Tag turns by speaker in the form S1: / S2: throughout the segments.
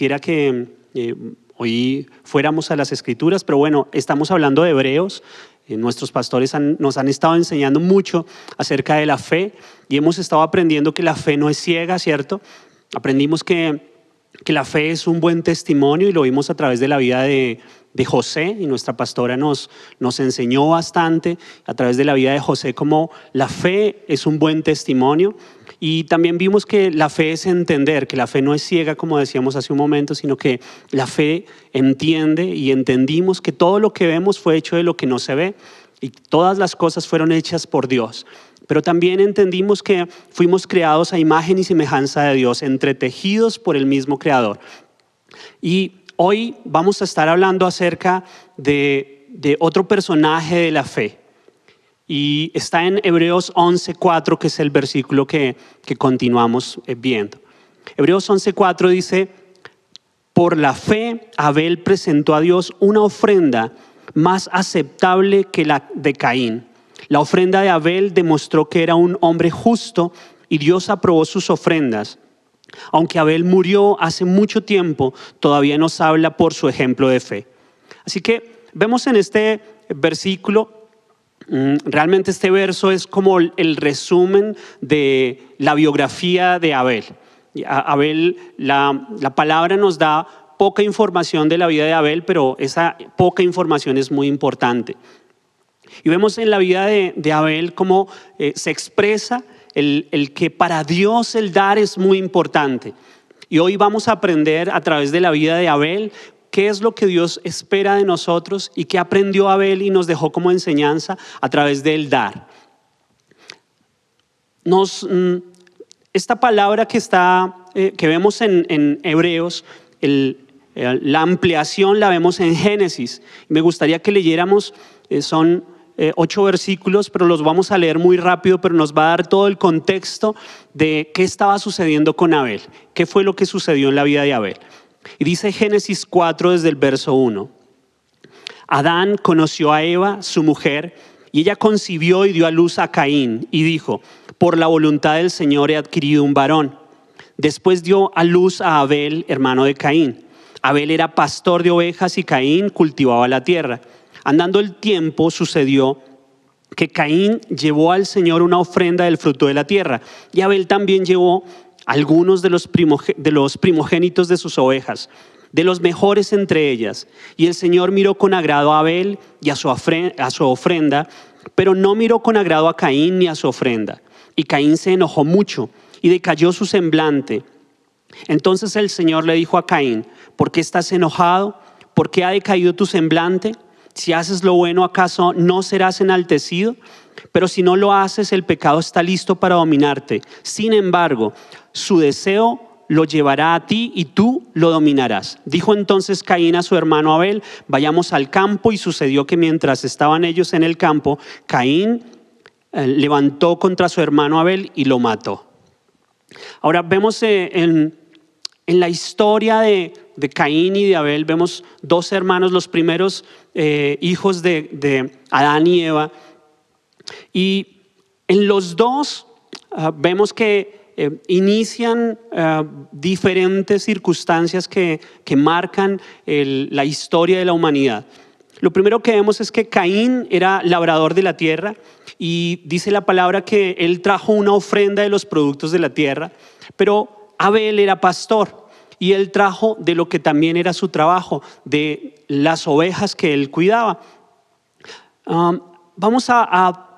S1: quisiera que eh, hoy fuéramos a las escrituras, pero bueno, estamos hablando de hebreos. Eh, nuestros pastores nos han estado enseñando mucho acerca de la fe y hemos estado aprendiendo que la fe no es ciega, ¿cierto? Aprendimos que, la fe es un buen testimonio y lo vimos a través de la vida de, de José y nuestra pastora nos, nos enseñó bastante a través de la vida de José cómo la fe es un buen testimonio y también vimos que la fe es entender, que la fe no es ciega, como decíamos hace un momento, sino que la fe entiende y entendimos que todo lo que vemos fue hecho de lo que no se ve y todas las cosas fueron hechas por Dios. Pero también entendimos que fuimos creados a imagen y semejanza de Dios, entretejidos por el mismo Creador. Y hoy vamos a estar hablando acerca de, de otro personaje de la fe, y está en Hebreos 11.4, que es el versículo que, continuamos eh, viendo. Hebreos 11.4 dice, por la fe Abel presentó a Dios una ofrenda más aceptable que la de Caín. La ofrenda de Abel demostró que era un hombre justo y Dios aprobó sus ofrendas. Aunque Abel murió hace mucho tiempo, todavía nos habla por su ejemplo de fe. Así que vemos en este versículo Mm, realmente este verso es como el resumen de la biografía de Abel. Abel, la, la palabra nos da poca información de la vida de Abel, pero esa poca información es muy importante. Y vemos en la vida de, Abel cómo eh, se expresa el, el, que para Dios el dar es muy importante. Y hoy vamos a aprender a través de la vida de Abel qué es lo que Dios espera de nosotros y qué aprendió Abel y nos dejó como enseñanza a través del dar. Mm, esta palabra que, está, eh, que vemos en, Hebreos, la ampliación la vemos en Génesis. Me gustaría que leyéramos, eh, son eh, ocho versículos, pero los vamos a leer muy rápido, pero nos va a dar todo el contexto de qué estaba sucediendo con Abel, qué fue lo que sucedió en la vida de Abel. Y dice Génesis 4 desde el verso 1. Adán conoció a Eva, su mujer, y ella concibió y dio a luz a Caín y dijo, por la voluntad del Señor he adquirido un varón. Después dio a luz a Abel, hermano de Caín. Abel era pastor de ovejas y Caín cultivaba la tierra. Andando el tiempo sucedió que Caín llevó al Señor una ofrenda del fruto de la tierra y Abel también llevó algunos de los, de los primogénitos de sus ovejas, de los mejores entre ellas. Y el Señor miró con agrado a Abel y a su, a su ofrenda, pero no miró con agrado a Caín ni a su ofrenda. Y Caín se enojó mucho y decayó su semblante. Entonces el Señor le dijo a Caín, ¿por qué estás enojado? ¿Por qué ha decaído tu semblante? Si haces lo bueno, ¿acaso no serás enaltecido? Pero si no lo haces, el pecado está listo para dominarte. Sin embargo, su deseo lo llevará a ti y tú lo dominarás. Dijo entonces Caín a su hermano Abel, vayamos al campo y sucedió que mientras estaban ellos en el campo, Caín eh, levantó contra su hermano Abel y lo mató. Ahora vemos eh, en, la historia de, Caín y de Abel, vemos dos hermanos, los primeros eh, hijos de Adán y Eva, y en los dos ah, vemos que eh, inician eh, diferentes circunstancias que, marcan la historia de la humanidad. Lo primero que vemos es que Caín era labrador de la tierra y dice la palabra que él trajo una ofrenda de los productos de la tierra, pero Abel era pastor y él trajo de lo que también era su trabajo, de las ovejas que él cuidaba. Ah, vamos a, a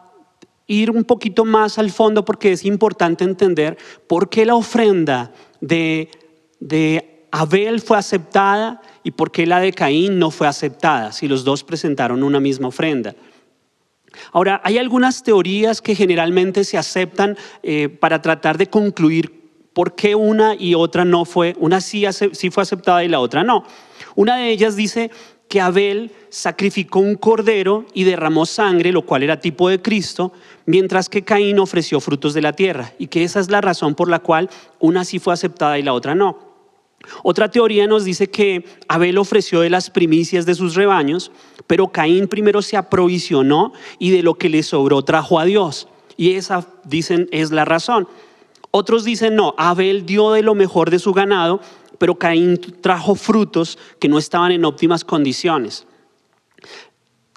S1: ir un poquito más al fondo porque es importante entender por qué la ofrenda de, Abel fue aceptada y por qué la de Caín no fue aceptada, si los dos presentaron una misma ofrenda. Ahora, hay algunas teorías que generalmente se aceptan eh, para tratar de concluir por qué una y otra no fue, una sí, sí fue aceptada y la otra no. Una de ellas dice que Abel sacrificó un cordero y derramó sangre, lo cual era tipo de Cristo, mientras que Caín ofreció frutos de la tierra, y que esa es la razón por la cual una sí fue aceptada y la otra no. Otra teoría nos dice que Abel ofreció de las primicias de sus rebaños, pero Caín primero se aprovisionó y de lo que le sobró trajo a Dios. Y esa, dicen, es la razón. Otros dicen, no, Abel dio de lo mejor de su ganado pero Caín trajo frutos que no estaban en óptimas condiciones.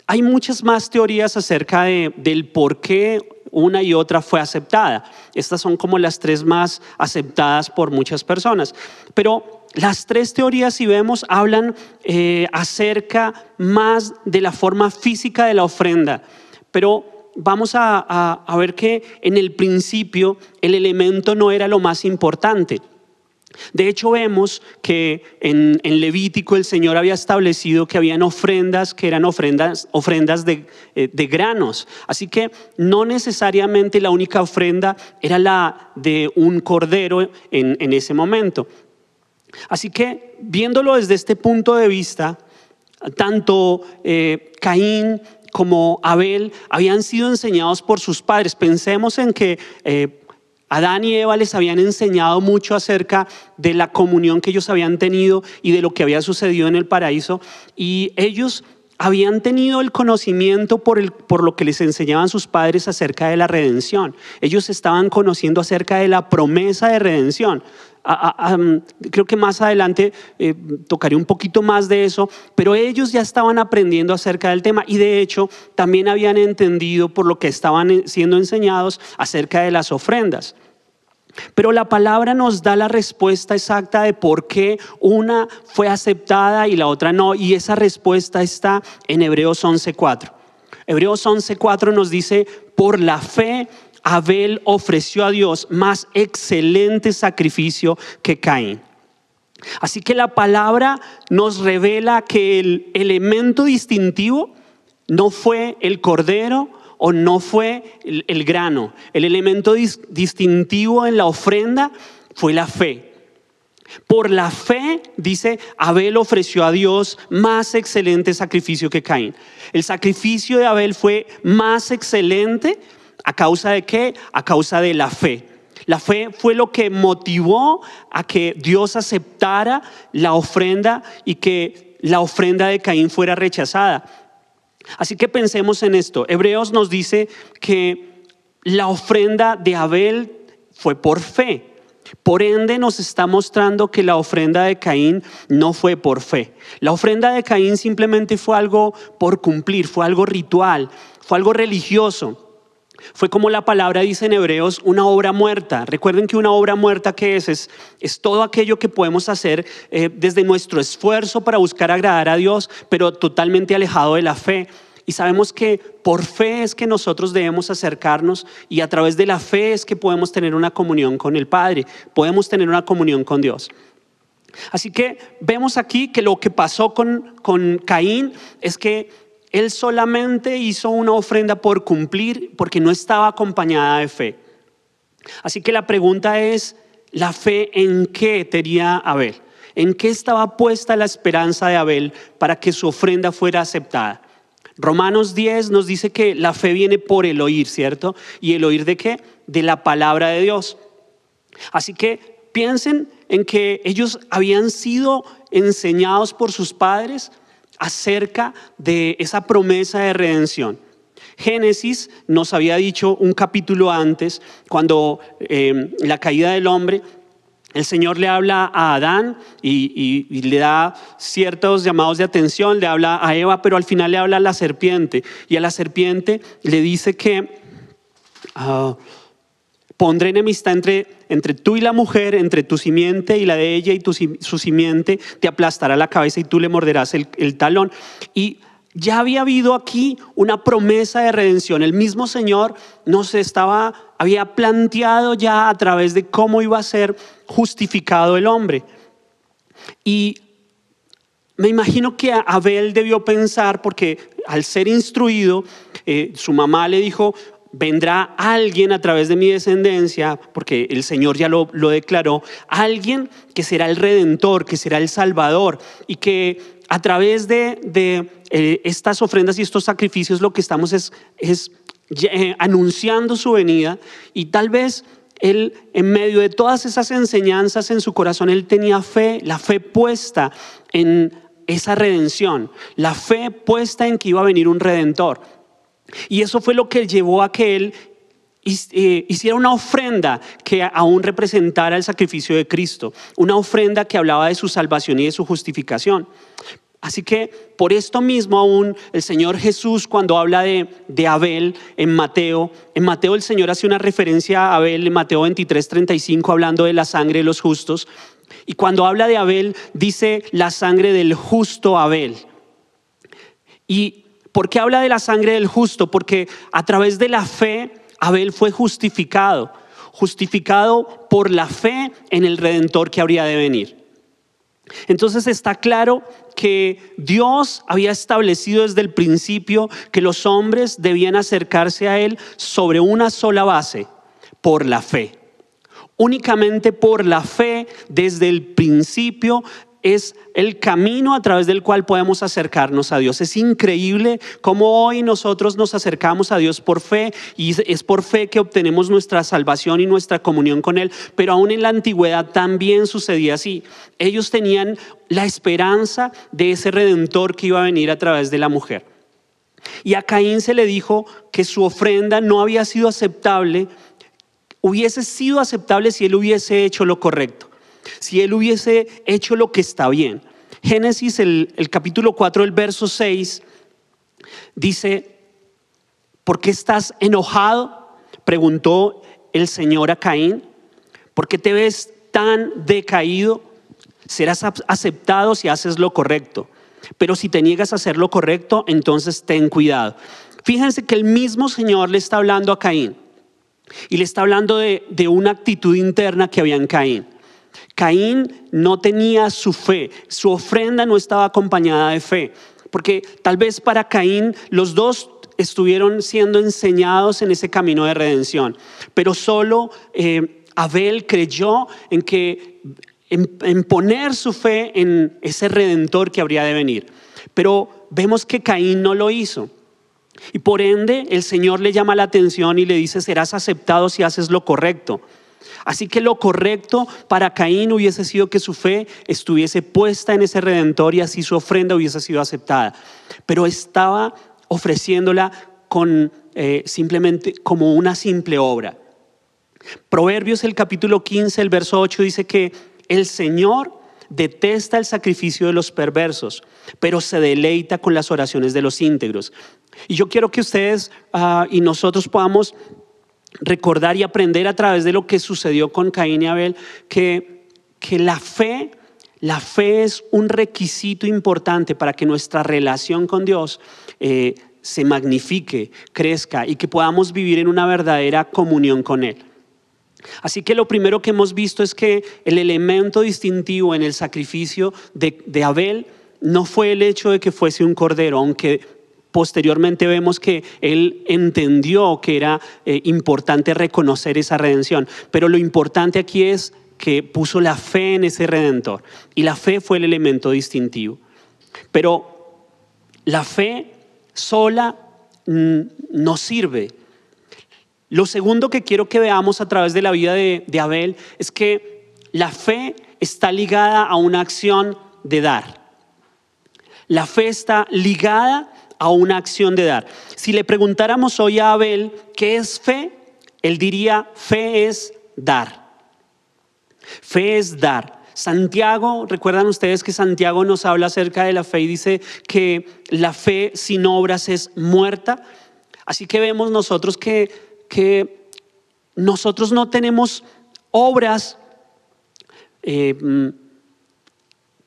S1: Hay muchas más teorías acerca de, del por qué una y otra fue aceptada. Estas son como las tres más aceptadas por muchas personas. Pero las tres teorías, si vemos, hablan eh, acerca más de la forma física de la ofrenda. Pero vamos a ver que en el principio el elemento no era lo más importante. De hecho, vemos que en, Levítico el Señor había establecido que habían ofrendas que eran ofrendas, ofrendas eh, de, granos. Así que no necesariamente la única ofrenda era la de un cordero en, ese momento. Así que, viéndolo desde este punto de vista, tanto eh, Caín como Abel habían sido enseñados por sus padres. Pensemos en que... Eh, Adán y Eva les habían enseñado mucho acerca de la comunión que ellos habían tenido y de lo que había sucedido en el paraíso y ellos habían tenido el conocimiento por, lo que les enseñaban sus padres acerca de la redención. Ellos estaban conociendo acerca de la promesa de redención. Mm, creo que más adelante eh, tocaré un poquito más de eso, pero ellos ya estaban aprendiendo acerca del tema y de hecho también habían entendido por lo que estaban eh, siendo enseñados acerca de las ofrendas. Pero la palabra nos da la respuesta exacta de por qué una fue aceptada y la otra no. Y esa respuesta está en Hebreos 11.4. Hebreos 11.4 nos dice, por la fe Abel ofreció a Dios más excelente sacrificio que Caín. Así que la palabra nos revela que el elemento distintivo no fue el cordero, o no fue el, grano. El elemento distintivo en la ofrenda fue la fe. Por la fe, dice, Abel ofreció a Dios más excelente sacrificio que Caín. El sacrificio de Abel fue más excelente a causa de qué? A causa de la fe. La fe fue lo que motivó a que Dios aceptara la ofrenda y que la ofrenda de Caín fuera rechazada. Así que pensemos en esto. Hebreos nos dice que la ofrenda de Abel fue por fe. Por ende nos está mostrando que la ofrenda de Caín no fue por fe. La ofrenda de Caín simplemente fue algo por cumplir, fue algo ritual, fue algo religioso. Fue como la palabra dice en Hebreos, una obra muerta. Recuerden que una obra muerta que es, es, es todo aquello que podemos hacer eh, desde nuestro esfuerzo para buscar agradar a Dios, pero totalmente alejado de la fe. Y sabemos que por fe es que nosotros debemos acercarnos y a través de la fe es que podemos tener una comunión con el Padre, podemos tener una comunión con Dios. Así que vemos aquí que lo que pasó con, con Caín es que él solamente hizo una ofrenda por cumplir porque no estaba acompañada de fe. Así que la pregunta es, ¿la fe en qué tenía Abel? ¿En qué estaba puesta la esperanza de Abel para que su ofrenda fuera aceptada? Romanos 10 nos dice que la fe viene por el oír, ¿cierto? ¿Y el oír de qué? De la palabra de Dios. Así que piensen en que ellos habían sido enseñados por sus padres acerca de esa promesa de redención. Génesis nos había dicho un capítulo antes, cuando em, la caída del hombre, el Señor le habla a Adán y, le da ciertos llamados de atención, le habla a Eva, pero al final le habla a la serpiente. Y a la serpiente le dice que... Ah, Pondré enemistad entre, entre tú y la mujer, entre tu simiente y la de ella, y tu, su simiente te aplastará la cabeza y tú le morderás el, talón. Y ya había habido aquí una promesa de redención. El mismo Señor nos estaba, había planteado ya a través de cómo iba a ser justificado el hombre. Y me imagino que Abel debió pensar, porque al ser instruido, eh, su mamá le dijo, vendrá alguien a través de mi descendencia, porque el Señor ya lo, declaró, alguien que será el redentor, que será el salvador, y que a través de, eh, estas ofrendas y estos sacrificios lo que estamos es, eh, anunciando su venida, y tal vez él, en medio de todas esas enseñanzas en su corazón, él tenía fe, la fe puesta en esa redención, la fe puesta en que iba a venir un redentor. Y eso fue lo que llevó a que él eh, hiciera una ofrenda que aún representara el sacrificio de Cristo, una ofrenda que hablaba de su salvación y de su justificación. Así que por esto mismo aún el Señor Jesús cuando habla de, Abel en Mateo, en Mateo el Señor hace una referencia a Abel en Mateo 23, 35 hablando de la sangre de los justos. Y cuando habla de Abel dice la sangre del justo Abel. Y ¿Por qué habla de la sangre del justo? Porque a través de la fe Abel fue justificado, justificado por la fe en el redentor que habría de venir. Entonces está claro que Dios había establecido desde el principio que los hombres debían acercarse a Él sobre una sola base, por la fe. Únicamente por la fe, desde el principio, es el camino a través del cual podemos acercarnos a Dios. Es increíble cómo hoy nosotros nos acercamos a Dios por fe y es por fe que obtenemos nuestra salvación y nuestra comunión con Él, pero aún en la antigüedad también sucedía así. Ellos tenían la esperanza de ese redentor que iba a venir a través de la mujer. Y a Caín se le dijo que su ofrenda no había sido aceptable, hubiese sido aceptable si él hubiese hecho lo correcto si él hubiese hecho lo que está bien. Génesis, el, capítulo 4, el verso 6, dice, ¿por qué estás enojado? Preguntó el Señor a Caín. ¿Por qué te ves tan decaído? Serás aceptado si haces lo correcto. Pero si te niegas a hacer lo correcto, entonces ten cuidado. Fíjense que el mismo Señor le está hablando a Caín. Y le está hablando de, de una actitud interna que había en Caín. Caín no tenía su fe, su ofrenda no estaba acompañada de fe, porque tal vez para Caín los dos estuvieron siendo enseñados en ese camino de redención, pero solo eh, Abel creyó en que en, en poner su fe en ese redentor que habría de venir. Pero vemos que Caín no lo hizo. Y por ende el Señor le llama la atención y le dice, serás aceptado si haces lo correcto. Así que lo correcto para Caín hubiese sido que su fe estuviese puesta en ese redentor y así su ofrenda hubiese sido aceptada. Pero estaba ofreciéndola con eh, simplemente como una simple obra. Proverbios el capítulo 15, el verso 8 dice que el Señor detesta el sacrificio de los perversos, pero se deleita con las oraciones de los íntegros. Y yo quiero que ustedes ah, y nosotros podamos recordar y aprender a través de lo que sucedió con Caín y Abel, que, la fe, la fe es un requisito importante para que nuestra relación con Dios eh, se magnifique, crezca y que podamos vivir en una verdadera comunión con Él. Así que lo primero que hemos visto es que el elemento distintivo en el sacrificio de, de Abel no fue el hecho de que fuese un cordero, aunque posteriormente vemos que él entendió que era eh, importante reconocer esa redención. Pero lo importante aquí es que puso la fe en ese redentor. Y la fe fue el elemento distintivo. Pero la fe sola mm, no sirve. Lo segundo que quiero que veamos a través de la vida de, de Abel es que la fe está ligada a una acción de dar. La fe está ligada a una acción de dar. Si le preguntáramos hoy a Abel, ¿qué es fe? Él diría, fe es dar. Fe es dar. Santiago, recuerdan ustedes que Santiago nos habla acerca de la fe y dice que la fe sin obras es muerta. Así que vemos nosotros que, que nosotros no tenemos obras eh, mm,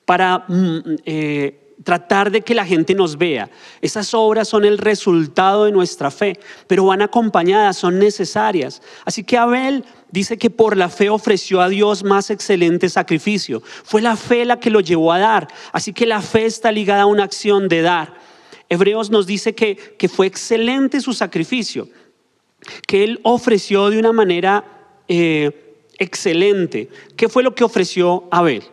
S1: para mm, eh, tratar de que la gente nos vea. Esas obras son el resultado de nuestra fe, pero van acompañadas, son necesarias. Así que Abel dice que por la fe ofreció a Dios más excelente sacrificio. Fue la fe la que lo llevó a dar. Así que la fe está ligada a una acción de dar. Hebreos nos dice que, que fue excelente su sacrificio, que él ofreció de una manera eh, excelente. ¿Qué fue lo que ofreció Abel?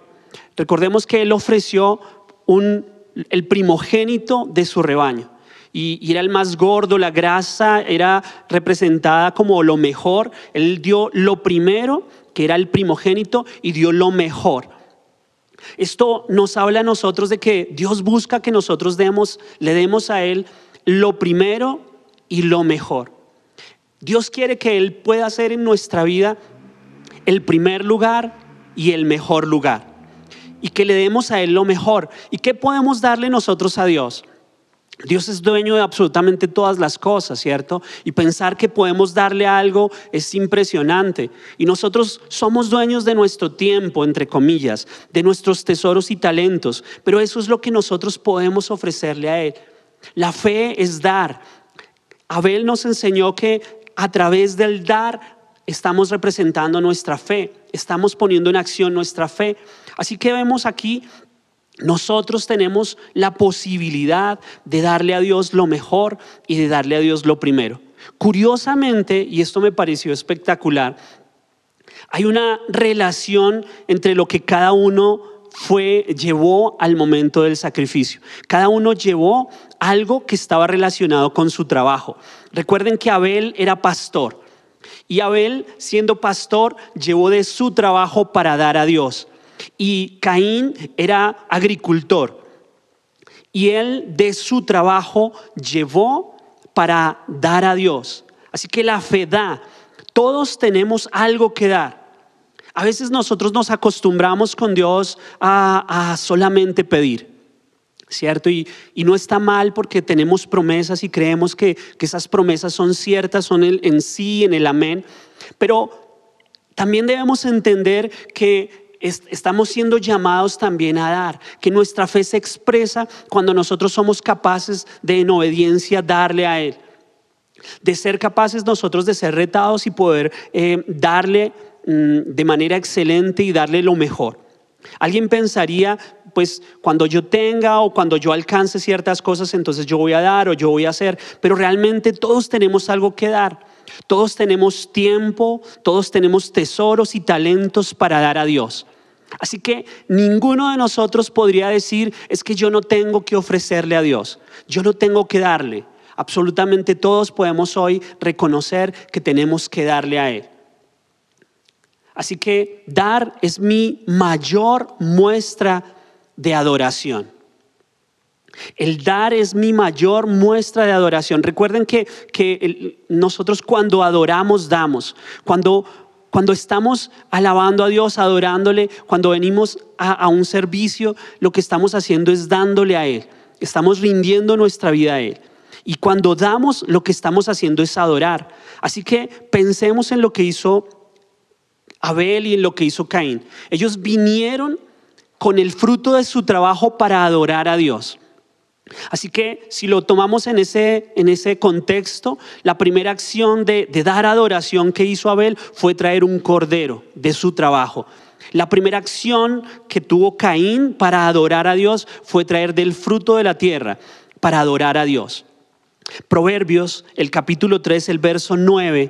S1: Recordemos que él ofreció un el primogénito de su rebaño. Y, era el más gordo, la grasa era representada como lo mejor. Él dio lo primero, que era el primogénito, y dio lo mejor. Esto nos habla a nosotros de que Dios busca que nosotros le demos a Él lo primero y lo mejor. Dios quiere que Él pueda ser en nuestra vida el primer lugar y el mejor lugar y que le demos a Él lo mejor. ¿Y qué podemos darle nosotros a Dios? Dios es dueño de absolutamente todas las cosas, ¿cierto? Y pensar que podemos darle algo es impresionante. Y nosotros somos dueños de nuestro tiempo, entre comillas, de nuestros tesoros y talentos, pero eso es lo que nosotros podemos ofrecerle a Él. La fe es dar. Abel nos enseñó que a través del dar estamos representando nuestra fe, estamos poniendo en acción nuestra fe. Así que vemos aquí nosotros tenemos la posibilidad de darle a Dios lo mejor y de darle a Dios lo primero. Curiosamente, y esto me pareció espectacular, hay una relación entre lo que cada uno fue llevó al momento del sacrificio. Cada uno llevó algo que estaba relacionado con su trabajo. Recuerden que Abel era pastor y Abel, siendo pastor, llevó de su trabajo para dar a Dios. Y Caín era agricultor. Y él de su trabajo llevó para dar a Dios. Así que la fe da. Todos tenemos algo que dar. A veces nosotros nos acostumbramos con Dios a, solamente pedir, ¿cierto? Y, no está mal porque tenemos promesas y creemos que, esas promesas son ciertas, son en sí, en el amén. Pero también debemos entender que estamos siendo llamados también a dar, que nuestra fe se expresa cuando nosotros somos capaces de en obediencia darle a Él, de ser capaces nosotros de ser retados y poder eh, darle mm, de manera excelente y darle lo mejor. Alguien pensaría, pues cuando yo tenga o cuando yo alcance ciertas cosas, entonces yo voy a dar o yo voy a hacer, pero realmente todos tenemos algo que dar. Todos tenemos tiempo, todos tenemos tesoros y talentos para dar a Dios. Así que ninguno de nosotros podría decir, es que yo no tengo que ofrecerle a Dios, yo no tengo que darle. Absolutamente todos podemos hoy reconocer que tenemos que darle a Él. Así que dar es mi mayor muestra de adoración. El dar es mi mayor muestra de adoración. Recuerden que, que nosotros cuando adoramos damos. Cuando cuando estamos alabando a Dios, adorándole, cuando venimos a, un servicio, lo que estamos haciendo es dándole a Él. Estamos rindiendo nuestra vida a Él. Y cuando damos, lo que estamos haciendo es adorar. Así que pensemos en lo que hizo Abel y en lo que hizo Caín. Ellos vinieron con el fruto de su trabajo para adorar a Dios. Así que si lo tomamos en ese, contexto, la primera acción de, de, dar adoración que hizo Abel fue traer un cordero de su trabajo. La primera acción que tuvo Caín para adorar a Dios fue traer del fruto de la tierra para adorar a Dios. Proverbios, el capítulo 3, el verso 9,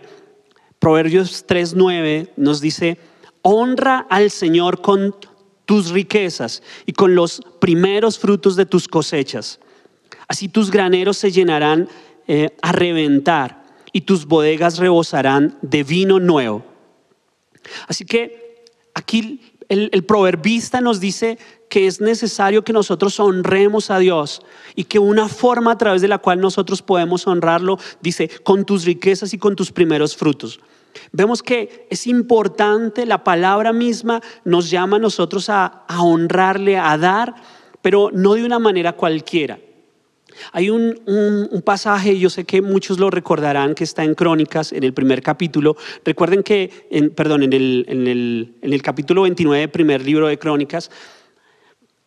S1: Proverbios 3, 9 nos dice, honra al Señor con tus riquezas y con los primeros frutos de tus cosechas Así tus graneros se llenarán eh, a reventar y tus bodegas rebosarán de vino nuevo. Así que aquí el, proverbista nos dice que es necesario que nosotros honremos a Dios y que una forma a través de la cual nosotros podemos honrarlo, dice, con tus riquezas y con tus primeros frutos. Vemos que es importante, la palabra misma nos llama a nosotros a honrarle, a dar, pero no de una manera cualquiera. Hay un, un, pasaje, yo sé que muchos lo recordarán, que está en Crónicas, en el primer capítulo. Recuerden que, en, perdón, en el, en, el, en el capítulo 29, primer libro de Crónicas,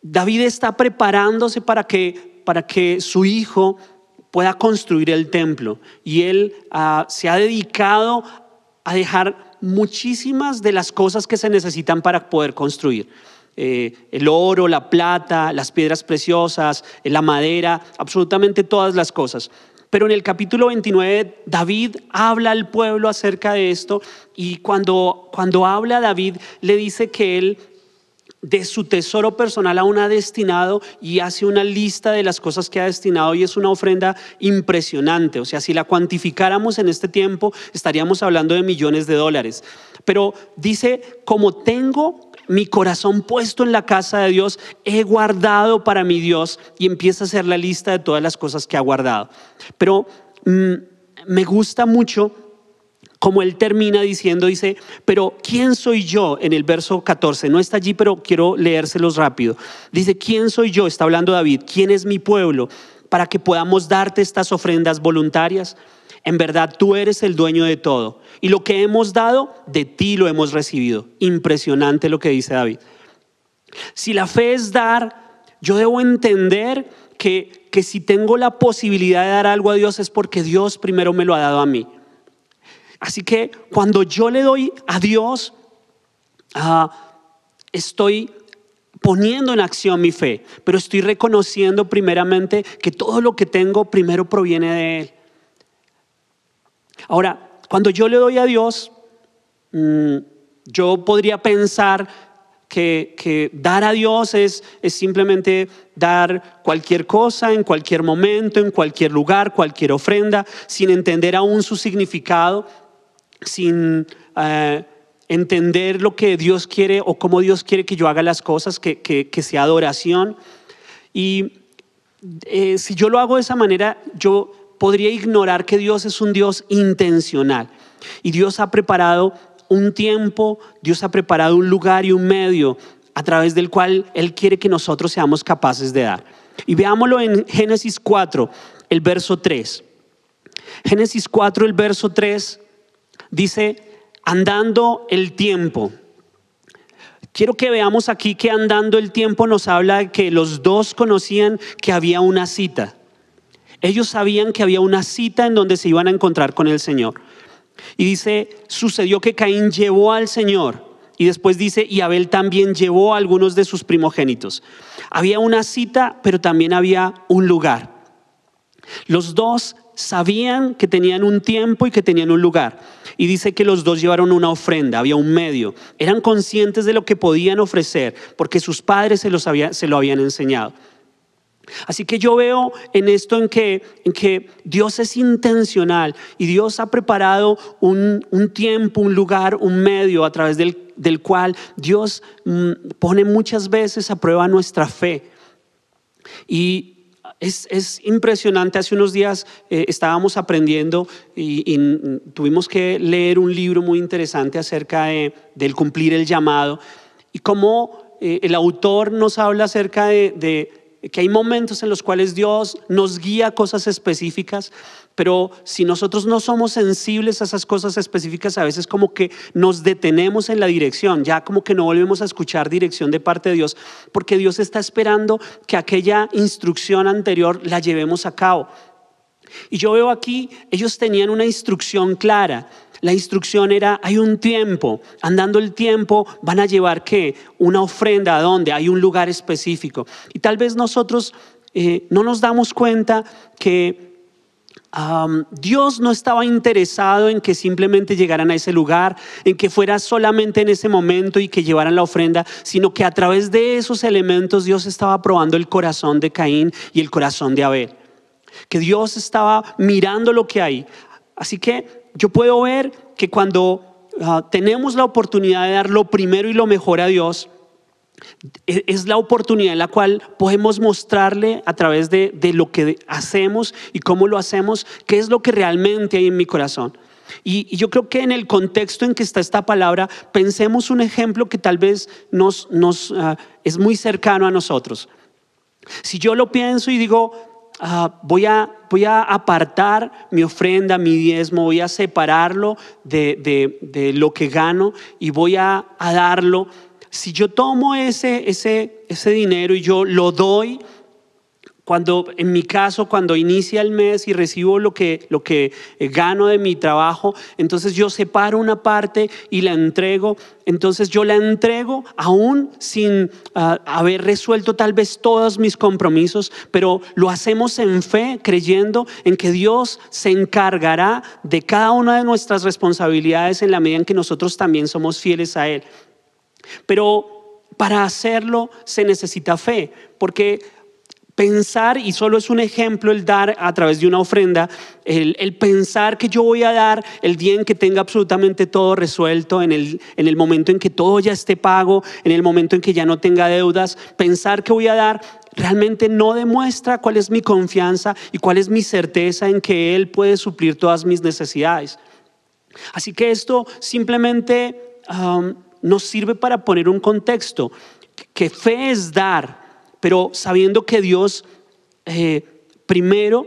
S1: David está preparándose para que, para que su hijo pueda construir el templo. Y él ah, se ha dedicado a dejar muchísimas de las cosas que se necesitan para poder construir. Eh, el oro, la plata, las piedras preciosas, eh, la madera, absolutamente todas las cosas. Pero en el capítulo 29 David habla al pueblo acerca de esto y cuando, cuando habla David le dice que él de su tesoro personal aún ha destinado y hace una lista de las cosas que ha destinado y es una ofrenda impresionante. O sea, si la cuantificáramos en este tiempo, estaríamos hablando de millones de dólares. Pero dice, como tengo mi corazón puesto en la casa de Dios, he guardado para mi Dios y empieza a hacer la lista de todas las cosas que ha guardado. Pero mm, me gusta mucho como él termina diciendo, dice, pero ¿quién soy yo? En el verso 14, no está allí, pero quiero leérselos rápido. Dice, ¿quién soy yo? Está hablando David, ¿quién es mi pueblo? Para que podamos darte estas ofrendas voluntarias. En verdad tú eres el dueño de todo. Y lo que hemos dado, de ti lo hemos recibido. Impresionante lo que dice David. Si la fe es dar, yo debo entender que, que si tengo la posibilidad de dar algo a Dios es porque Dios primero me lo ha dado a mí. Así que cuando yo le doy a Dios, ah, estoy poniendo en acción mi fe, pero estoy reconociendo primeramente que todo lo que tengo primero proviene de Él. Ahora, cuando yo le doy a Dios, mm, yo podría pensar que, dar a Dios es, simplemente dar cualquier cosa, en cualquier momento, en cualquier lugar, cualquier ofrenda, sin entender aún su significado, sin eh, entender lo que Dios quiere o cómo Dios quiere que yo haga las cosas, que, sea adoración. Y eh, si yo lo hago de esa manera, yo podría ignorar que Dios es un Dios intencional. Y Dios ha preparado un tiempo, Dios ha preparado un lugar y un medio a través del cual Él quiere que nosotros seamos capaces de dar. Y veámoslo en Génesis 4, el verso 3. Génesis 4, el verso 3 dice, andando el tiempo. Quiero que veamos aquí que andando el tiempo nos habla que los dos conocían que había una cita. Ellos sabían que había una cita en donde se iban a encontrar con el Señor. Y dice, sucedió que Caín llevó al Señor. Y después dice, y Abel también llevó a algunos de sus primogénitos. Había una cita, pero también había un lugar. Los dos sabían que tenían un tiempo y que tenían un lugar. Y dice que los dos llevaron una ofrenda, había un medio. Eran conscientes de lo que podían ofrecer porque sus padres se, los se lo habían enseñado. Así que yo veo en esto en que, Dios es intencional y Dios ha preparado un, tiempo, un lugar, un medio a través del, cual Dios mm, pone muchas veces a prueba nuestra fe. Y, es, impresionante. Hace unos días eh, estábamos aprendiendo y, tuvimos que leer un libro muy interesante acerca del cumplir el llamado y cómo eh, el autor nos habla acerca de, que hay momentos en los cuales Dios nos guía cosas específicas, pero si nosotros no somos sensibles a esas cosas específicas, a veces como que nos detenemos en la dirección, ya como que no volvemos a escuchar dirección de parte de Dios, porque Dios está esperando que aquella instrucción anterior la llevemos a cabo. Y yo veo aquí, ellos tenían una instrucción clara, la instrucción era, hay un tiempo, andando el tiempo van a llevar qué? Una ofrenda a dónde? Hay un lugar específico. Y tal vez nosotros eh, no nos damos cuenta que Dios no estaba interesado en que simplemente llegaran a ese lugar, en que fuera solamente en ese momento y que llevaran la ofrenda, sino que a través de esos elementos Dios estaba probando el corazón de Caín y el corazón de Abel. Que Dios estaba mirando lo que hay. Así que yo puedo ver que cuando ah, tenemos la oportunidad de dar lo primero y lo mejor a Dios, e, es la oportunidad en la cual podemos mostrarle a través de, de, lo que hacemos y cómo lo hacemos, qué es lo que realmente hay en mi corazón. Y, yo creo que en el contexto en que está esta palabra, pensemos un ejemplo que tal vez nos, nos ah, es muy cercano a nosotros. Si yo lo pienso y digo, Ah, voy, a, apartar mi ofrenda, mi diezmo, voy a separarlo de, lo que gano y voy a, a darlo. Si yo tomo ese, ese, ese dinero y yo lo doy, cuando, en mi caso, cuando inicia el mes y recibo lo que, lo que eh, gano de mi trabajo, entonces yo separo una parte y la entrego. Entonces yo la entrego aún sin ah, haber resuelto tal vez todos mis compromisos, pero lo hacemos en fe, creyendo en que Dios se encargará de cada una de nuestras responsabilidades en la medida en que nosotros también somos fieles a Él. Pero para hacerlo se necesita fe, porque pensar, y solo es un ejemplo el dar a través de una ofrenda, el, pensar que yo voy a dar el día en que tenga absolutamente todo resuelto, en el, en el momento en que todo ya esté pago, en el momento en que ya no tenga deudas, pensar que voy a dar realmente no demuestra cuál es mi confianza y cuál es mi certeza en que Él puede suplir todas mis necesidades. Así que esto simplemente um, nos sirve para poner un contexto, que fe es dar pero sabiendo que Dios eh, primero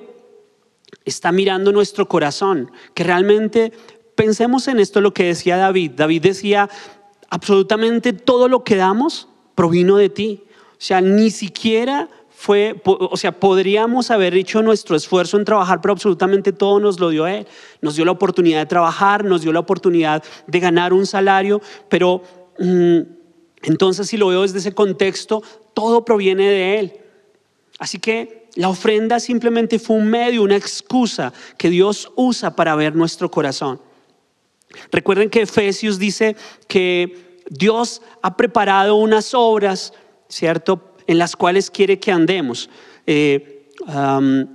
S1: está mirando nuestro corazón, que realmente pensemos en esto lo que decía David. David decía, absolutamente todo lo que damos provino de ti. O sea, ni siquiera fue, o sea, podríamos haber hecho nuestro esfuerzo en trabajar, pero absolutamente todo nos lo dio Él. Nos dio la oportunidad de trabajar, nos dio la oportunidad de ganar un salario, pero... Mm, entonces, si lo veo desde ese contexto, todo proviene de Él. Así que la ofrenda simplemente fue un medio, una excusa que Dios usa para ver nuestro corazón. Recuerden que Efesios dice que Dios ha preparado unas obras, ¿cierto?, en las cuales quiere que andemos. Eh,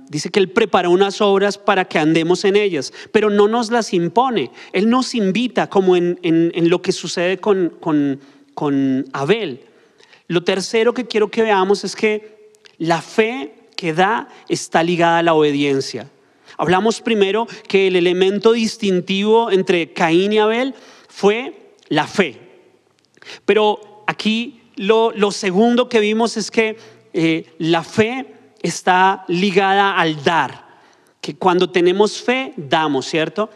S1: dice que Él preparó unas obras para que andemos en ellas, pero no nos las impone. Él nos invita, como en, lo que sucede con, con con Abel. Lo tercero que quiero que veamos es que la fe que da está ligada a la obediencia. Hablamos primero que el elemento distintivo entre Caín y Abel fue la fe. Pero aquí lo, segundo que vimos es que eh, la fe está ligada al dar, que cuando tenemos fe, damos, ¿cierto?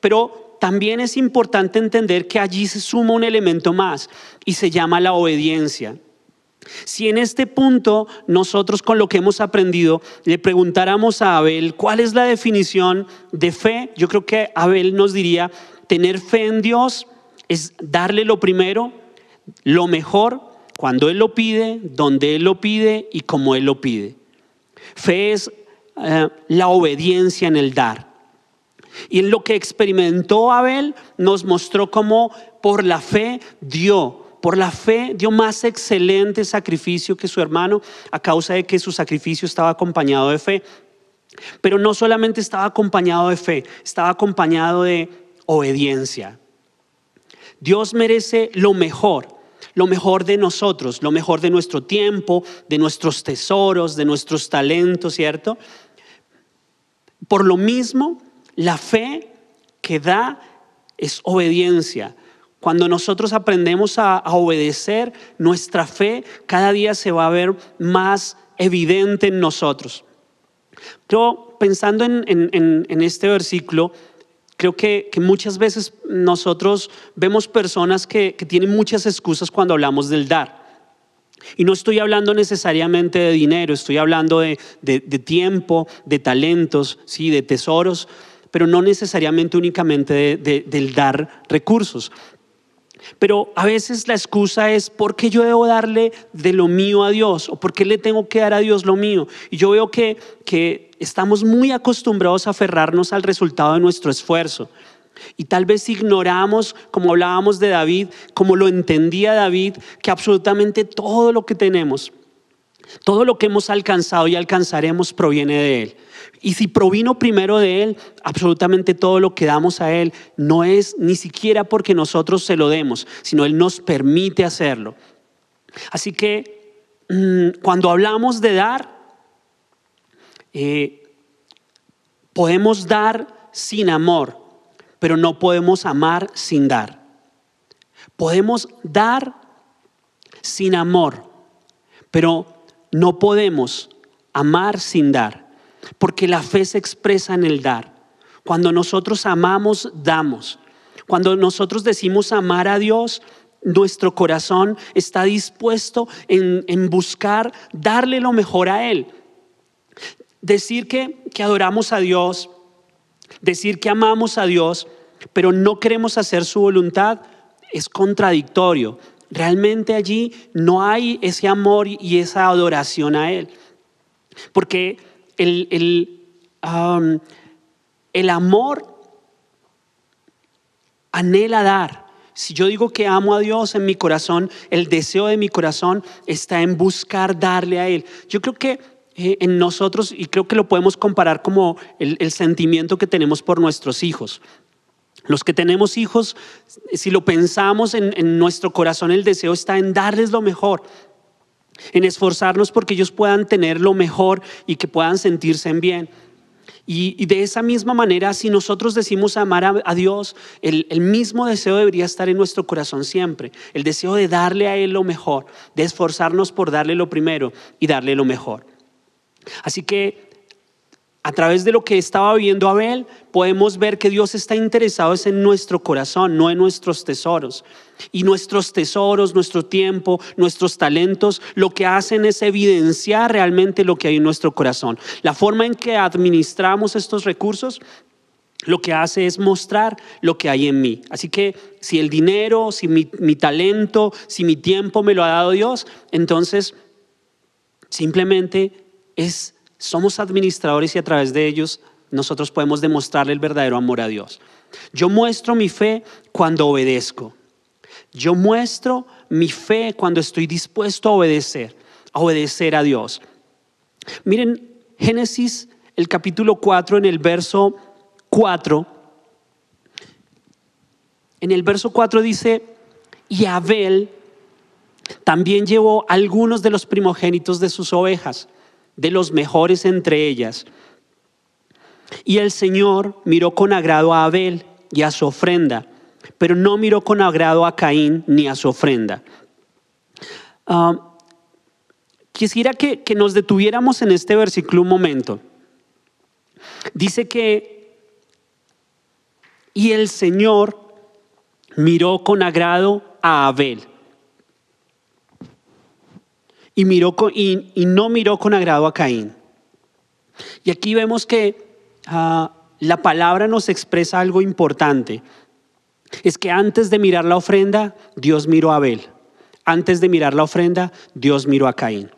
S1: Pero también es importante entender que allí se suma un elemento más y se llama la obediencia. Si en este punto nosotros con lo que hemos aprendido le preguntáramos a Abel cuál es la definición de fe, yo creo que Abel nos diría, tener fe en Dios es darle lo primero, lo mejor, cuando Él lo pide, donde Él lo pide y como Él lo pide. Fe es eh, la obediencia en el dar. Y en lo que experimentó Abel nos mostró cómo por la fe dio, por la fe dio más excelente sacrificio que su hermano a causa de que su sacrificio estaba acompañado de fe. Pero no solamente estaba acompañado de fe, estaba acompañado de obediencia. Dios merece lo mejor, lo mejor de nosotros, lo mejor de nuestro tiempo, de nuestros tesoros, de nuestros talentos, ¿cierto? Por lo mismo, la fe que da es obediencia. Cuando nosotros aprendemos a, obedecer, nuestra fe cada día se va a ver más evidente en nosotros. Pero pensando en, este versículo, creo que, muchas veces nosotros vemos personas que, tienen muchas excusas cuando hablamos del dar. Y no estoy hablando necesariamente de dinero, estoy hablando de, de, tiempo, de talentos, ¿sí? de tesoros pero no necesariamente únicamente del dar recursos. Pero a veces la excusa es, ¿por qué yo debo darle de lo mío a Dios? ¿O por qué le tengo que dar a Dios lo mío? Y yo veo que, que estamos muy acostumbrados a aferrarnos al resultado de nuestro esfuerzo. Y tal vez ignoramos, como hablábamos de David, como lo entendía David, que absolutamente todo lo que tenemos todo lo que hemos alcanzado y alcanzaremos proviene de Él. Y si provino primero de Él, absolutamente todo lo que damos a Él no es ni siquiera porque nosotros se lo demos, sino Él nos permite hacerlo. Así que mm, cuando hablamos de dar, eh, podemos dar sin amor, pero no podemos amar sin dar. Podemos dar sin amor, pero no podemos amar sin dar, porque la fe se expresa en el dar. Cuando nosotros amamos, damos. Cuando nosotros decimos amar a Dios, nuestro corazón está dispuesto en, buscar darle lo mejor a Él. Decir que adoramos a Dios, decir que amamos a Dios, pero no queremos hacer su voluntad, es contradictorio Realmente allí no hay ese amor y esa adoración a Él. Porque um, el, amor anhela dar. Si yo digo que amo a Dios en mi corazón, el deseo de mi corazón está en buscar darle a Él. Yo creo que eh, en nosotros, y creo que lo podemos comparar como el sentimiento que tenemos por nuestros hijos. Los que tenemos hijos, si lo pensamos en, nuestro corazón, el deseo está en darles lo mejor, en esforzarnos porque ellos puedan tener lo mejor y que puedan sentirse en bien. Y, de esa misma manera, si nosotros decimos amar a, Dios, el, mismo deseo debería estar en nuestro corazón siempre, el deseo de darle a Él lo mejor, de esforzarnos por darle lo primero y darle lo mejor. Así que a través de lo que estaba viendo Abel, podemos ver que Dios está interesado es en nuestro corazón, no en nuestros tesoros. Y nuestros tesoros, nuestro tiempo, nuestros talentos, lo que hacen es evidenciar realmente lo que hay en nuestro corazón. La forma en que administramos estos recursos lo que hace es mostrar lo que hay en mí. Así que si el dinero, si mi talento, si mi tiempo me lo ha dado Dios, entonces simplemente es somos administradores y a través de ellos nosotros podemos demostrarle el verdadero amor a Dios. Yo muestro mi fe cuando obedezco. Yo muestro mi fe cuando estoy dispuesto a obedecer, a obedecer a Dios. Miren Génesis, el capítulo 4, en el verso 4. En el verso 4 dice, y Abel también llevó algunos de los primogénitos de sus ovejas de los mejores entre ellas. Y el Señor miró con agrado a Abel y a su ofrenda, pero no miró con agrado a Caín ni a su ofrenda. Ah, quisiera que, que nos detuviéramos en este versículo un momento. Dice que, y el Señor miró con agrado a Abel y, miró y, no miró con agrado a Caín. Y aquí vemos que ah, la palabra nos expresa algo importante. Es que antes de mirar la ofrenda, Dios miró a Abel. Antes de mirar la ofrenda, Dios miró a Caín.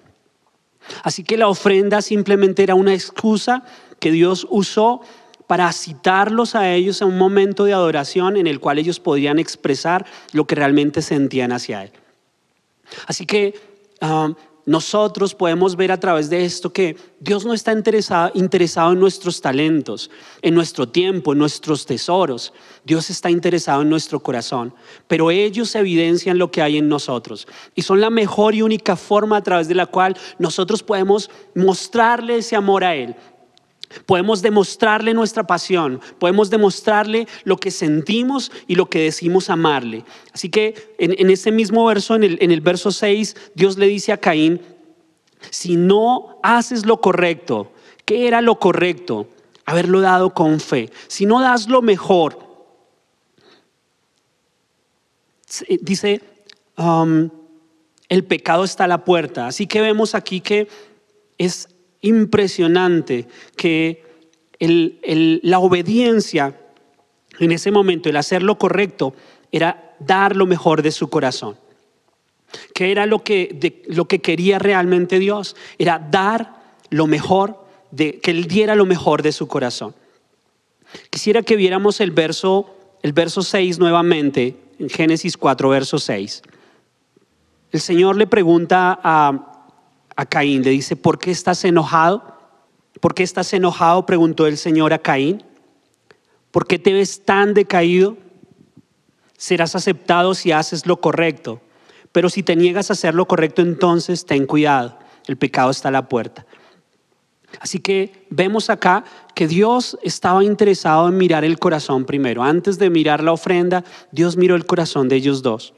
S1: Así que la ofrenda simplemente era una excusa que Dios usó para citarlos a ellos a un momento de adoración en el cual ellos podían expresar lo que realmente sentían hacia Él. Así que ah, nosotros podemos ver a través de esto que Dios no está interesado, en nuestros talentos, en nuestro tiempo, en nuestros tesoros. Dios está interesado en nuestro corazón, pero ellos evidencian lo que hay en nosotros y son la mejor y única forma a través de la cual nosotros podemos mostrarle ese amor a Él, Podemos demostrarle nuestra pasión, podemos demostrarle lo que sentimos y lo que decimos amarle. Así que en, ese mismo verso, en el, verso 6, Dios le dice a Caín, si no haces lo correcto, ¿qué era lo correcto? Haberlo dado con fe. Si no das lo mejor, eh, dice, um, el pecado está a la puerta. Así que vemos aquí que es impresionante que la obediencia en ese momento, el hacer lo correcto, era dar lo mejor de su corazón. ¿Qué era lo que, lo que quería realmente Dios? Era dar lo mejor, de, que Él diera lo mejor de su corazón. Quisiera que viéramos el verso, el verso 6 nuevamente, en Génesis 4, verso 6. El Señor le pregunta a, a Caín. Le dice, ¿por qué estás enojado? ¿Por qué estás enojado? preguntó el Señor a Caín. ¿Por qué te ves tan decaído? Serás aceptado si haces lo correcto, pero si te niegas a hacer lo correcto, entonces ten cuidado, el pecado está a la puerta. Así que vemos acá que Dios estaba interesado en mirar el corazón primero. Antes de mirar la ofrenda, Dios miró el corazón de ellos dos.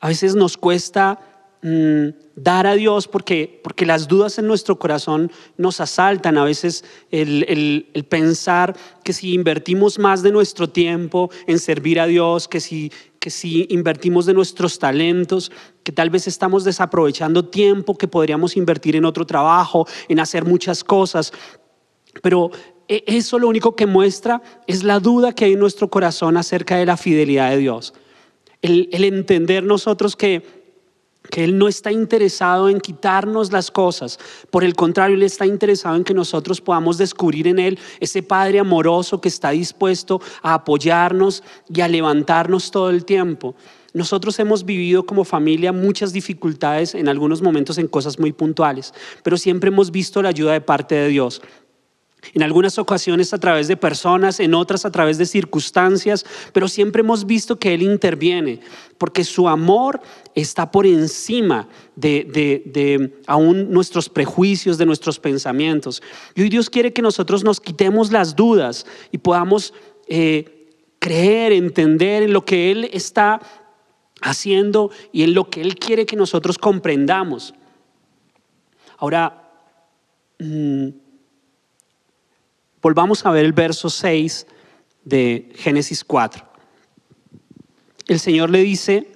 S1: A veces nos cuesta Mm, dar a Dios porque, porque las dudas en nuestro corazón nos asaltan. A veces el, el, pensar que si invertimos más de nuestro tiempo en servir a Dios, que si, que si invertimos de nuestros talentos, que tal vez estamos desaprovechando tiempo que podríamos invertir en otro trabajo, en hacer muchas cosas. Pero e, eso lo único que muestra es la duda que hay en nuestro corazón acerca de la fidelidad de Dios. el entender nosotros que que Él no está interesado en quitarnos las cosas, por el contrario, Él está interesado en que nosotros podamos descubrir en Él ese Padre amoroso que está dispuesto a apoyarnos y a levantarnos todo el tiempo. Nosotros hemos vivido como familia muchas dificultades en algunos momentos en cosas muy puntuales, pero siempre hemos visto la ayuda de parte de Dios. En algunas ocasiones a través de personas, en otras a través de circunstancias, pero siempre hemos visto que Él interviene, porque su amor está por encima de, aún nuestros prejuicios, de nuestros pensamientos. Y hoy Dios quiere que nosotros nos quitemos las dudas y podamos eh, creer, entender en lo que Él está haciendo y en lo que Él quiere que nosotros comprendamos. Ahora, mm, Volvamos a ver el verso 6 de Génesis 4. El Señor le dice,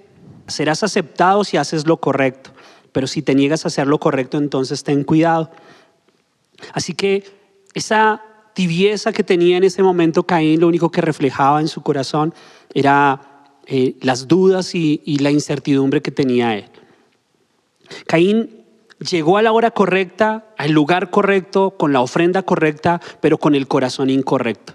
S1: serás aceptado si haces lo correcto, pero si te niegas a hacer lo correcto, entonces ten cuidado. Así que esa tibieza que tenía en ese momento Caín, lo único que reflejaba en su corazón era eh, las dudas y, y la incertidumbre que tenía él. Caín llegó a la hora correcta, al lugar correcto, con la ofrenda correcta, pero con el corazón incorrecto.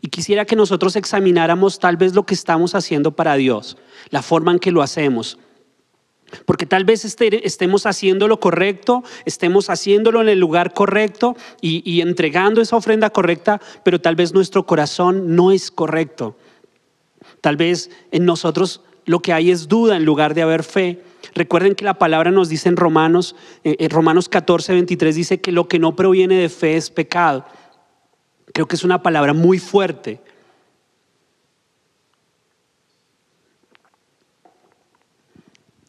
S1: Y quisiera que nosotros examináramos tal vez lo que estamos haciendo para Dios, la forma en que lo hacemos. Porque tal vez este, estemos haciendo lo correcto, estemos haciéndolo en el lugar correcto y entregando esa ofrenda correcta, pero tal vez nuestro corazón no es correcto. Tal vez en nosotros lo que hay es duda en lugar de haber fe. Recuerden que la palabra nos dice en Romanos, eh, Romanos 14, 23, dice que lo que no proviene de fe es pecado. Creo que es una palabra muy fuerte.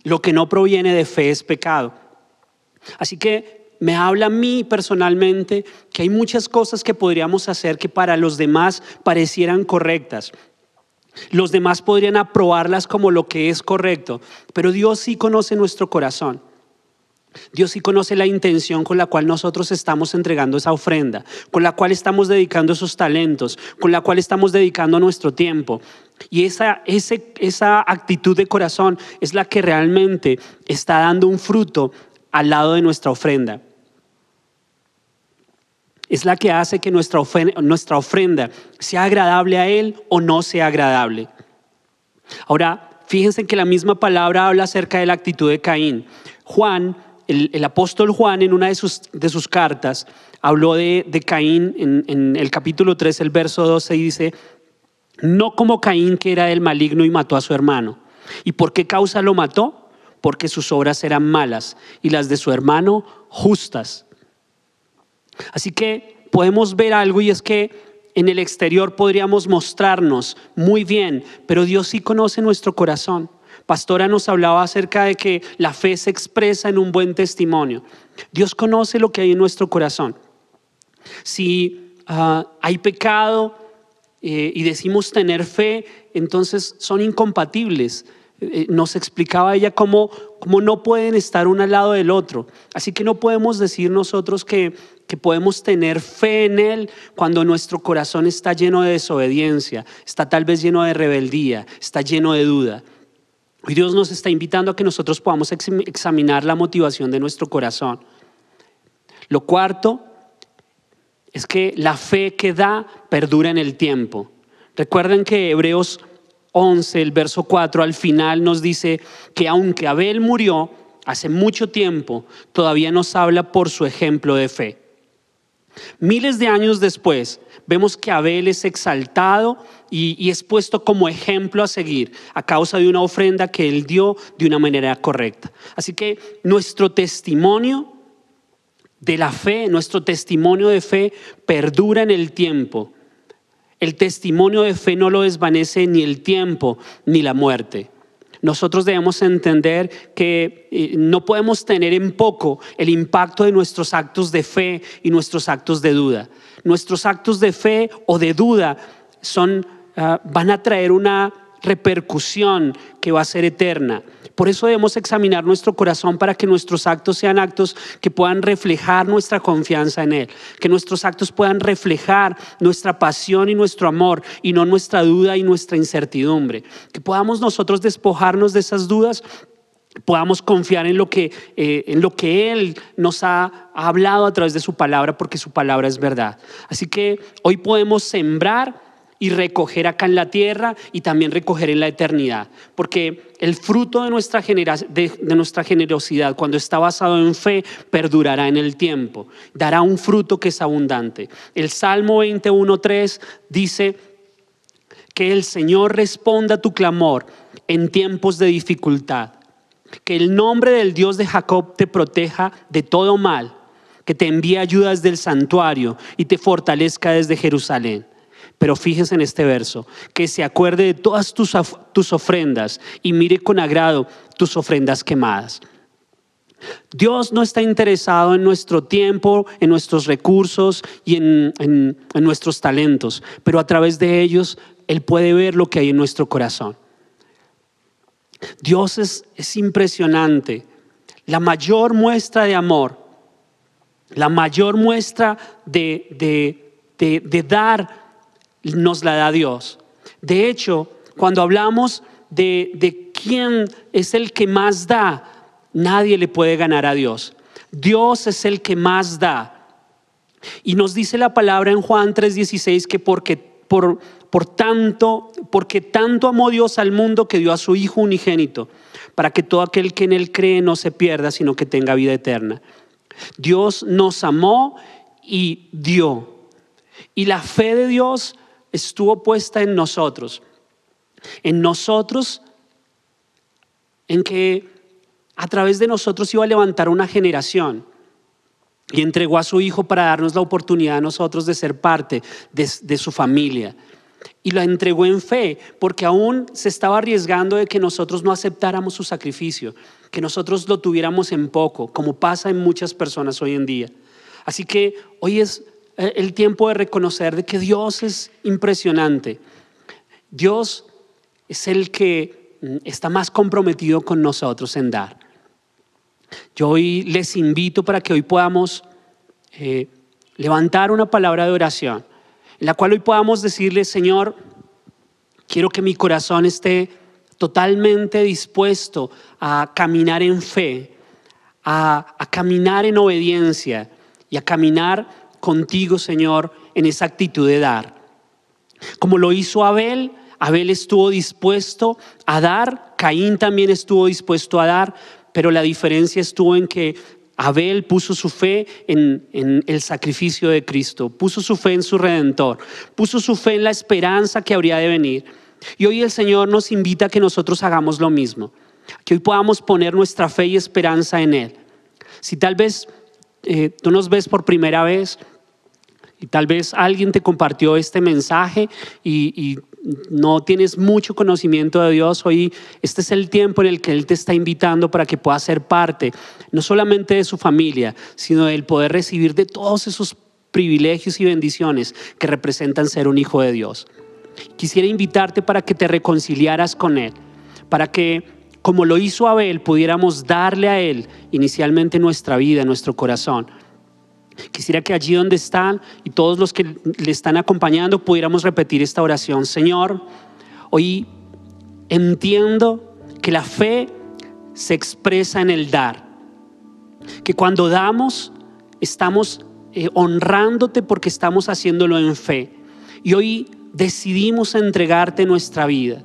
S1: Lo que no proviene de fe es pecado. Así que me habla a mí personalmente que hay muchas cosas que podríamos hacer que para los demás parecieran correctas, los demás podrían aprobarlas como lo que es correcto, pero Dios sí conoce nuestro corazón. Dios sí conoce la intención con la cual nosotros estamos entregando esa ofrenda, con la cual estamos dedicando esos talentos, con la cual estamos dedicando nuestro tiempo. Y esa, esa actitud de corazón es la que realmente está dando un fruto al lado de nuestra ofrenda es la que hace que nuestra ofrenda, nuestra ofrenda sea agradable a Él o no sea agradable. Ahora, fíjense que la misma palabra habla acerca de la actitud de Caín. Juan, el, apóstol Juan, en una de sus, de sus cartas, habló de, Caín en, el capítulo 3, el verso 12, y dice, no como Caín que era el maligno y mató a su hermano. ¿Y por qué causa lo mató? Porque sus obras eran malas y las de su hermano justas. Así que podemos ver algo y es que en el exterior podríamos mostrarnos muy bien, pero Dios sí conoce nuestro corazón. Pastora nos hablaba acerca de que la fe se expresa en un buen testimonio. Dios conoce lo que hay en nuestro corazón. Si ah, hay pecado eh, y decimos tener fe, entonces son incompatibles. Eh, eh, nos explicaba ella cómo, no pueden estar uno al lado del otro. Así que no podemos decir nosotros que, que podemos tener fe en Él cuando nuestro corazón está lleno de desobediencia, está tal vez lleno de rebeldía, está lleno de duda. Y Dios nos está invitando a que nosotros podamos examinar la motivación de nuestro corazón. Lo cuarto es que la fe que da perdura en el tiempo. Recuerden que Hebreos 11, el verso 4, al final nos dice que aunque Abel murió hace mucho tiempo, todavía nos habla por su ejemplo de fe. Miles de años después, vemos que Abel es exaltado y, y, es puesto como ejemplo a seguir a causa de una ofrenda que él dio de una manera correcta. Así que nuestro testimonio de la fe, nuestro testimonio de fe perdura en el tiempo el testimonio de fe no lo desvanece ni el tiempo ni la muerte. Nosotros debemos entender que eh, no podemos tener en poco el impacto de nuestros actos de fe y nuestros actos de duda. Nuestros actos de fe o de duda son, ah, van a traer una repercusión que va a ser eterna. Por eso debemos examinar nuestro corazón para que nuestros actos sean actos que puedan reflejar nuestra confianza en Él, que nuestros actos puedan reflejar nuestra pasión y nuestro amor y no nuestra duda y nuestra incertidumbre. Que podamos nosotros despojarnos de esas dudas podamos confiar en lo, que, eh, en lo que Él nos ha hablado a través de su palabra, porque su palabra es verdad. Así que hoy podemos sembrar y recoger acá en la tierra y también recoger en la eternidad. Porque el fruto de nuestra, nuestra generosidad, cuando está basado en fe, perdurará en el tiempo. Dará un fruto que es abundante. El Salmo 21.3 dice, que el Señor responda a tu clamor en tiempos de dificultad. Que el nombre del Dios de Jacob te proteja de todo mal. Que te envíe ayudas del santuario y te fortalezca desde Jerusalén. Pero fíjese en este verso, que se acuerde de todas tus, ofrendas y mire con agrado tus ofrendas quemadas. Dios no está interesado en nuestro tiempo, en nuestros recursos y en, nuestros talentos, pero a través de ellos Él puede ver lo que hay en nuestro corazón. Dios es, impresionante. La mayor muestra de amor, la mayor muestra de dar nos la da Dios. De hecho, cuando hablamos de, quién es el que más da, nadie le puede ganar a Dios. Dios es el que más da. Y nos dice la palabra en Juan 3:16 que porque por, por tanto, porque tanto amó Dios al mundo que dio a su hijo unigénito, para que todo aquel que en él cree no se pierda, sino que tenga vida eterna. Dios nos amó y dio. Y la fe de Dios estuvo puesta en nosotros. En nosotros, en que a través de nosotros iba a levantar una generación y entregó a su Hijo para darnos la oportunidad a nosotros de ser parte de, su familia. Y la entregó en fe, porque aún se estaba arriesgando de que nosotros no aceptáramos su sacrificio, que nosotros lo tuviéramos en poco, como pasa en muchas personas hoy en día. Así que hoy es eh, el tiempo de reconocer de que Dios es impresionante. Dios es el que mm, está más comprometido con nosotros en dar. Yo hoy les invito para que hoy podamos eh, levantar una palabra de oración, en la cual hoy podamos decirle, Señor, quiero que mi corazón esté totalmente dispuesto a caminar en fe, a, a caminar en obediencia y a caminar contigo, Señor, en esa actitud de dar. Como lo hizo Abel, Abel estuvo dispuesto a dar, Caín también estuvo dispuesto a dar, pero la diferencia estuvo en que Abel puso su fe en, el sacrificio de Cristo, puso su fe en su redentor, puso su fe en la esperanza que habría de venir. Y hoy el Señor nos invita a que nosotros hagamos lo mismo, que hoy podamos poner nuestra fe y esperanza en Él. Si tal vez eh, tú nos ves por primera vez, y tal vez alguien te compartió este mensaje y, no tienes mucho conocimiento de Dios, hoy este es el tiempo en el que Él te está invitando para que puedas ser parte, no solamente de su familia, sino del poder recibir de todos esos privilegios y bendiciones que representan ser un hijo de Dios. Quisiera invitarte para que te reconciliaras con Él, para que, como lo hizo Abel, pudiéramos darle a Él inicialmente nuestra vida, nuestro corazón, Quisiera que allí donde están y todos los que le están acompañando pudiéramos repetir esta oración. Señor, hoy entiendo que la fe se expresa en el dar. Que cuando damos, estamos eh, honrándote porque estamos haciéndolo en fe. Y hoy decidimos entregarte nuestra vida.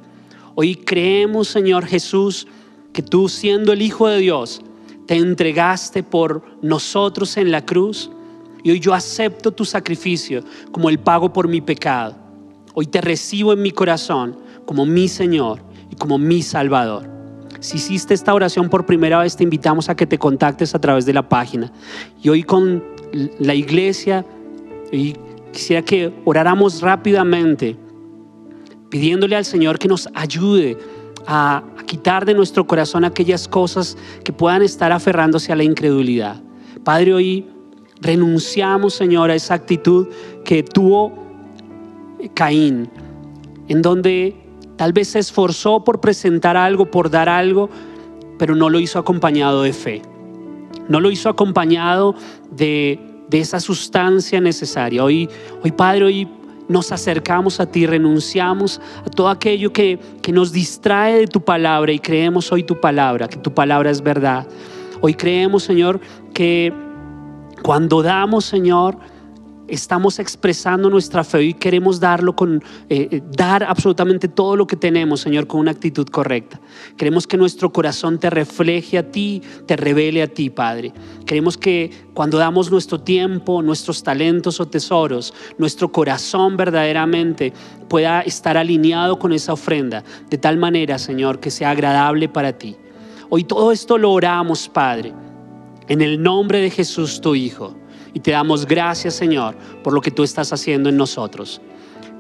S1: Hoy creemos, Señor Jesús, que tú siendo el Hijo de Dios, te entregaste por nosotros en la cruz y hoy yo acepto tu sacrificio como el pago por mi pecado. Hoy te recibo en mi corazón como mi Señor y como mi Salvador. Si hiciste esta oración por primera vez, te invitamos a que te contactes a través de la página. Y hoy con la iglesia, y quisiera que oráramos rápidamente, pidiéndole al Señor que nos ayude a, a, quitar de nuestro corazón aquellas cosas que puedan estar aferrándose a la incredulidad. Padre, hoy Renunciamos, Señor, a esa actitud que tuvo Caín, en donde tal vez se esforzó por presentar algo, por dar algo, pero no lo hizo acompañado de fe. No lo hizo acompañado de, esa sustancia necesaria. Hoy, hoy, Padre, hoy nos acercamos a ti, renunciamos a todo aquello que, que nos distrae de tu palabra y creemos hoy tu palabra, que tu palabra es verdad. Hoy creemos, Señor, que cuando damos, Señor, estamos expresando nuestra fe y queremos darlo con eh, eh, dar absolutamente todo lo que tenemos, Señor, con una actitud correcta. Queremos que nuestro corazón te refleje a ti, te revele a ti, Padre. Queremos que cuando damos nuestro tiempo, nuestros talentos o tesoros, nuestro corazón verdaderamente pueda estar alineado con esa ofrenda, de tal manera, Señor, que sea agradable para ti. Hoy todo esto lo oramos, Padre en el nombre de Jesús tu Hijo. Y te damos gracias, Señor, por lo que tú estás haciendo en nosotros.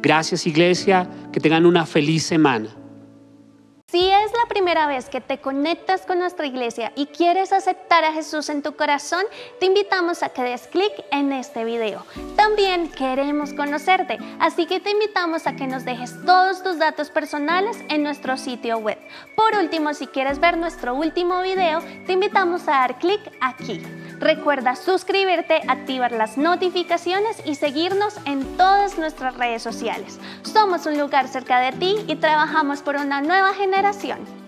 S1: Gracias, iglesia, que tengan una feliz semana. Si es la primera vez que te conectas con nuestra iglesia y quieres aceptar a Jesús en tu corazón, te invitamos a que des clic en este video. También queremos conocerte, así que te invitamos a que nos dejes todos tus datos personales en nuestro sitio web. Por último, si quieres ver nuestro último video, te invitamos a dar clic aquí. Recuerda suscribirte, activar las notificaciones y seguirnos en todas nuestras redes sociales. Somos un lugar cerca de ti y trabajamos por una nueva generación generación.